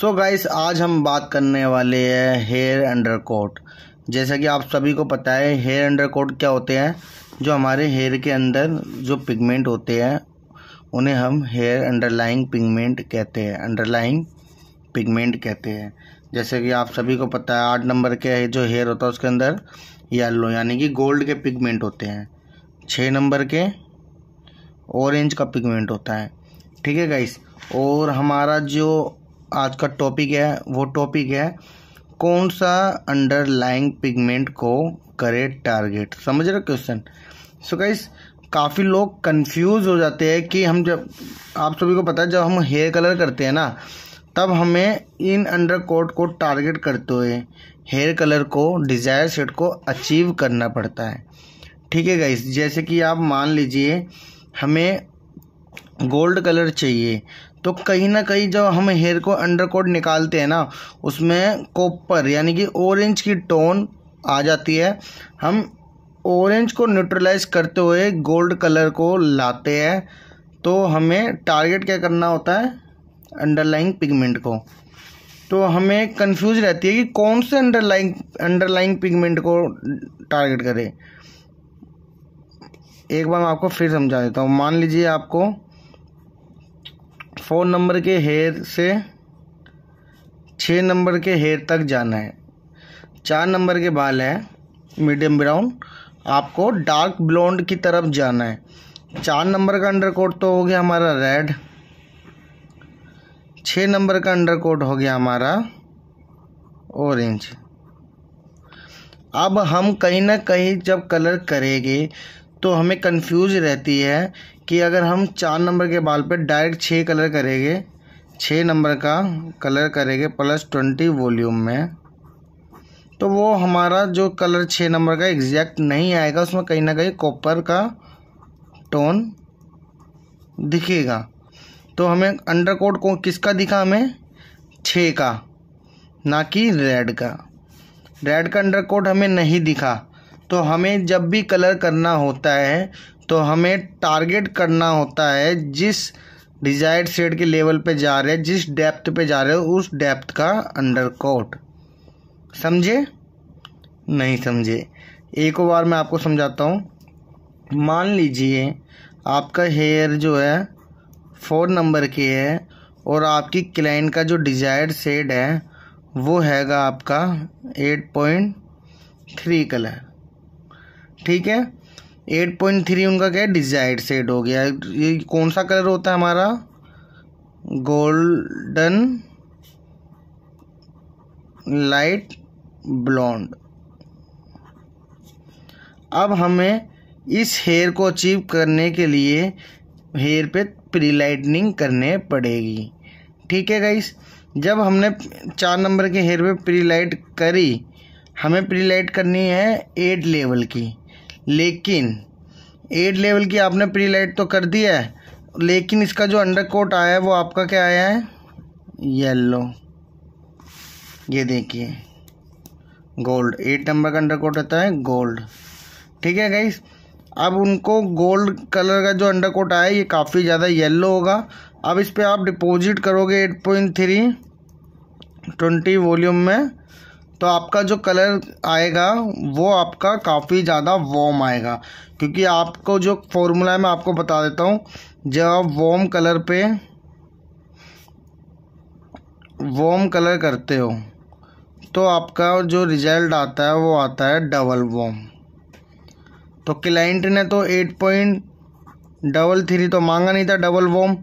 सो so guys आज हम बात करने वाले हैं हेयर अंडर कोट जैसा कि आप सभी को पता है हेयर अंडर कोट क्या होते हैं जो हमारे हेयर के अंदर जो पिगमेंट होते हैं उन्हें हम हेयर अंडरलाइंग पिगमेंट कहते हैं अंडरलाइंग पिगमेंट कहते हैं जैसे कि आप सभी को पता है आठ नंबर के जो हेयर होता है उसके अंदर येलो यानी कि गोल्ड के पिगमेंट होते हैं छः नंबर के ऑरेंज का पिगमेंट होता है ठीक है गाइस और हमारा जो आज का टॉपिक है वो टॉपिक है कौन सा अंडरलाइंग पिगमेंट को करे टारगेट समझ रहे क्वेश्चन सो गाइस काफ़ी लोग कंफ्यूज हो जाते हैं कि हम जब आप सभी को पता है जब हम हेयर कलर करते हैं ना तब हमें इन अंडर कोट को टारगेट करते हुए हेयर कलर को डिज़ायर शेड को अचीव करना पड़ता है ठीक है गाइस जैसे कि आप मान लीजिए हमें गोल्ड कलर चाहिए तो कहीं ना कहीं जब हम हेयर को अंडर कोट निकालते हैं ना उसमें कॉपर यानी कि ऑरेंज की टोन आ जाती है हम ऑरेंज को न्यूट्रलाइज करते हुए गोल्ड कलर को लाते हैं तो हमें टारगेट क्या करना होता है अंडरलाइंग पिगमेंट को तो हमें कंफ्यूज रहती है कि कौन से अंडरलाइंग अंडरलाइंग पिगमेंट को टारगेट करें एक बार मैं आपको फिर समझा देता हूँ मान लीजिए आपको फ़ोन नंबर के हेयर से छः नंबर के हेयर तक जाना है चार नंबर के बाल है मीडियम ब्राउन आपको डार्क ब्लॉन्ड की तरफ जाना है चार नंबर का अंडर कोट तो हो गया हमारा रेड छः नंबर का अंडर कोट हो गया हमारा ऑरेंज अब हम कहीं ना कहीं जब कलर करेंगे तो हमें कंफ्यूज रहती है कि अगर हम चार नंबर के बाल पे डायरेक्ट छः कलर करेंगे छः नंबर का कलर करेंगे प्लस ट्वेंटी वॉल्यूम में तो वो हमारा जो कलर छः नंबर का एग्जैक्ट नहीं आएगा उसमें कहीं ना कहीं कॉपर का टोन दिखेगा तो हमें अंडर कोट को किसका दिखा हमें छः का ना कि रेड का रेड का अंडर कोट हमें नहीं दिखा तो हमें जब भी कलर करना होता है तो हमें टारगेट करना होता है जिस डिजायर्ड शेड के लेवल पे जा रहे हैं जिस डेप्थ पे जा रहे हो उस डेप्थ का अंडर कोट समझे नहीं समझे एक बार मैं आपको समझाता हूँ मान लीजिए आपका हेयर जो है फोर नंबर के है और आपकी क्लाइंट का जो डिजायर्ड शेड है वो हैगा आपका एट पॉइंट थ्री कलर ठीक है एट पॉइंट थ्री उनका क्या है डिजायर्ड सेट हो गया ये कौन सा कलर होता है हमारा गोल्डन लाइट ब्लॉन्ड अब हमें इस हेयर को अचीव करने के लिए हेयर पे प्री लाइटनिंग करने पड़ेगी ठीक है गाइस जब हमने चार नंबर के हेयर पे प्री लाइट करी हमें प्री लाइट करनी है एट लेवल की लेकिन एड लेवल की आपने प्री लाइट तो कर दी है लेकिन इसका जो अंडर कोट आया है वो आपका क्या आया है येलो ये देखिए गोल्ड एट नंबर का अंडर कोट रहता है गोल्ड ठीक है गाइस अब उनको गोल्ड कलर का जो अंडर कोट आया ये काफ़ी ज़्यादा येलो होगा अब इस पर आप डिपॉजिट करोगे eight point three twenty volume में तो आपका जो कलर आएगा वो आपका काफ़ी ज़्यादा वॉम आएगा क्योंकि आपको जो फॉर्मूला है मैं आपको बता देता हूँ जब आप वॉम कलर पे वॉम कलर करते हो तो आपका जो रिजल्ट आता है वो आता है डबल वॉम तो क्लाइंट ने तो एट पॉइंट डबल थ्री तो मांगा नहीं था डबल वॉम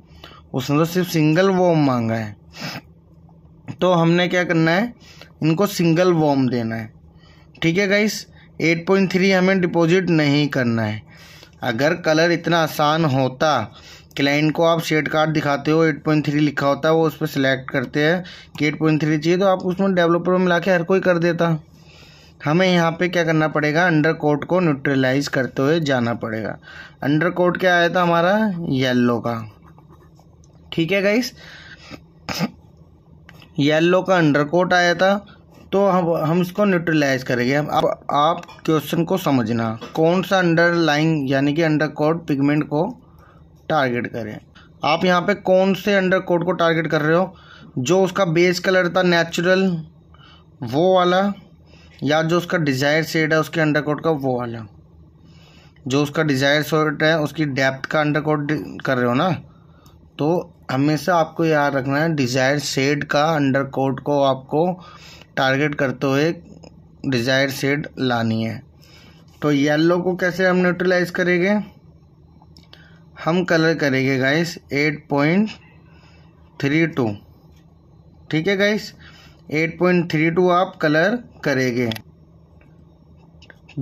उसने तो सिर्फ सिंगल वॉम मांगा है तो हमने क्या करना है उनको सिंगल वॉम देना है ठीक है गाइस 8.3 हमें डिपॉजिट नहीं करना है अगर कलर इतना आसान होता क्लाइंट को आप शेड कार्ड दिखाते हो 8.3 लिखा होता है वो उस पर सिलेक्ट करते हैं कि एट चाहिए तो आप उसमें डेवलपर में मिला के हर कोई कर देता हमें यहाँ पे क्या करना पड़ेगा अंडर कोट को न्यूट्रलाइज करते हुए जाना पड़ेगा अंडर कोट क्या आया था हमारा येल्लो का ठीक है गाइस येलो का अंडरकोट आया था तो हम हम इसको न्यूट्रलाइज करेंगे अब आप क्वेश्चन को समझना कौन सा अंडरलाइन यानी कि अंडरकोट पिगमेंट को टारगेट करें आप यहाँ पे कौन से अंडरकोट को टारगेट कर रहे हो जो उसका बेस कलर था नेचुरल वो वाला या जो उसका डिज़ायर शेड है उसके अंडरकोट का वो वाला जो उसका डिज़ायर शेड है उसकी डेप्थ का अंडरकोट कर रहे हो ना तो हमेशा आपको याद रखना है डिज़ायर शेड का अंडर कोट को आपको टारगेट करते हुए डिज़ायर शेड लानी है तो येलो को कैसे हम न्यूट्रलाइज करेंगे हम कलर करेंगे guys eight point three two ठीक है guys eight point three two आप कलर करेंगे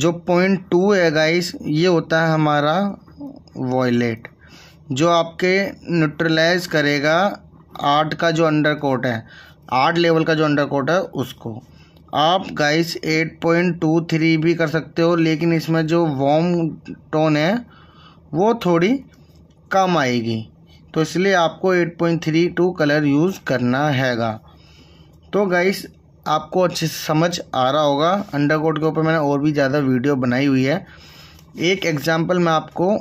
जो पॉइंट टू है गाइस ये होता है हमारा वॉयलेट जो आपके न्यूट्रलाइज करेगा आर्ट का जो अंडर कोट है आर्ट लेवल का जो अंडर कोट है उसको आप गाइस 8.23 भी कर सकते हो लेकिन इसमें जो वॉम टोन है वो थोड़ी कम आएगी तो इसलिए आपको 8.32 कलर यूज़ करना हैगा तो गाइस आपको अच्छे से समझ आ रहा होगा अंडर कोट के ऊपर मैंने और भी ज़्यादा वीडियो बनाई हुई है एक एग्ज़ाम्पल मैं आपको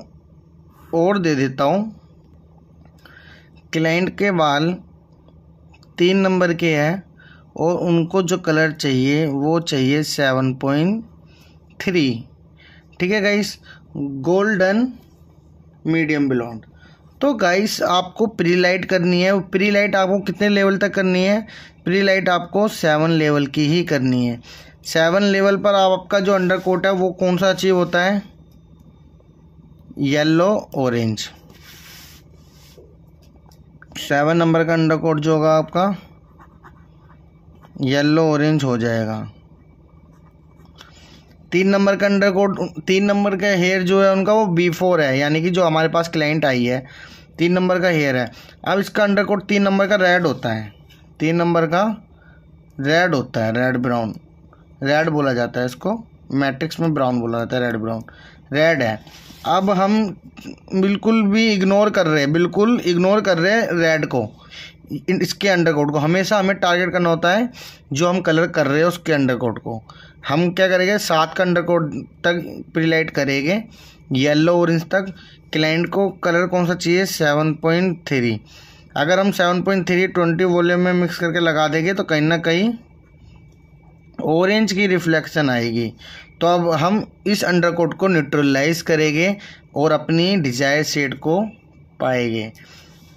और दे देता हूँ क्लाइंट के बाल तीन नंबर के हैं और उनको जो कलर चाहिए वो चाहिए सेवन पॉइंट थ्री ठीक है गाइस गोल्डन मीडियम ब्लॉन्ड तो गाइस आपको प्री लाइट करनी है प्री लाइट आपको कितने लेवल तक करनी है प्री लाइट आपको सेवन लेवल की ही करनी है सेवन लेवल पर आप आपका जो अंडर कोट है वो कौन सा अचीव होता है येलो ऑरेंज सेवन नंबर का अंडर कोड जो होगा आपका येलो ऑरेंज हो जाएगा तीन नंबर का अंडर कोड तीन नंबर का हेयर जो है उनका वो बी फोर है यानी कि जो हमारे पास क्लाइंट आई है तीन नंबर का हेयर है अब इसका अंडर कोड तीन नंबर का रेड होता है तीन नंबर का रेड होता है रेड ब्राउन रेड बोला जाता है इसको मैट्रिक्स में ब्राउन बोला जाता है रेड ब्राउन रेड है अब हम बिल्कुल भी इग्नोर कर रहे हैं बिल्कुल इग्नोर कर रहे हैं रेड को इसके अंडर कोट को हमेशा हमें टारगेट करना होता है जो हम कलर कर रहे हैं उसके अंडर कोट को हम क्या करेंगे सात का अंडर कोट तक प्रीलाइट करेंगे येलो ऑरेंज तक क्लाइंट को कलर कौन सा चाहिए सेवन पॉइंट थ्री अगर हम seven point three twenty volume में मिक्स करके लगा देंगे तो कहीं ना कहीं ऑरेंज की रिफ्लेक्शन आएगी तो अब हम इस अंडर कोट को न्यूट्रलाइज करेंगे और अपनी डिजायर शेड को पाएंगे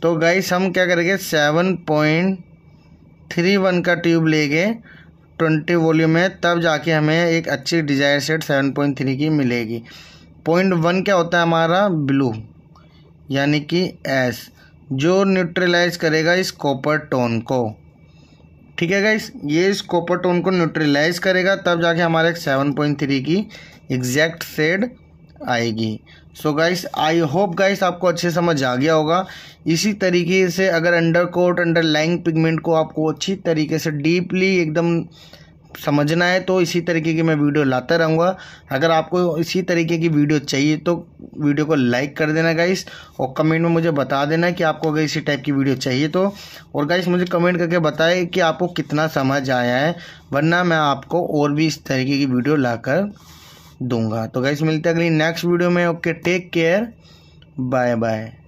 तो गाइस हम क्या करेंगे सेवन पॉइंट थ्री वन का ट्यूब लेंगे ट्वेंटी वॉल्यूम में तब जाके हमें एक अच्छी desire shade seven point three की मिलेगी पॉइंट वन क्या होता है हमारा ब्लू यानी कि एस जो न्यूट्रलाइज करेगा इस कॉपर टोन को ठीक है गाइस ये इस कॉपर टोन को न्यूट्रलाइज करेगा तब जाके हमारे सेवन पॉइंट थ्री की एग्जैक्ट सेड आएगी so guys I hope guys आपको अच्छे समझ आ गया होगा इसी तरीके से अगर undercoat underlying pigment को आपको अच्छी तरीके से डीपली एकदम समझना है तो इसी तरीके की मैं वीडियो लाता रहूँगा अगर आपको इसी तरीके की वीडियो चाहिए तो वीडियो को लाइक कर देना गाइस और कमेंट में मुझे बता देना कि आपको अगर इसी टाइप की वीडियो चाहिए तो और गाइस मुझे कमेंट करके बताएं कि आपको कितना समझ आया है वरना मैं आपको और भी इस तरीके की वीडियो ला कर दूँगा तो गाइस मिलते अगली नेक्स्ट वीडियो में okay take care bye bye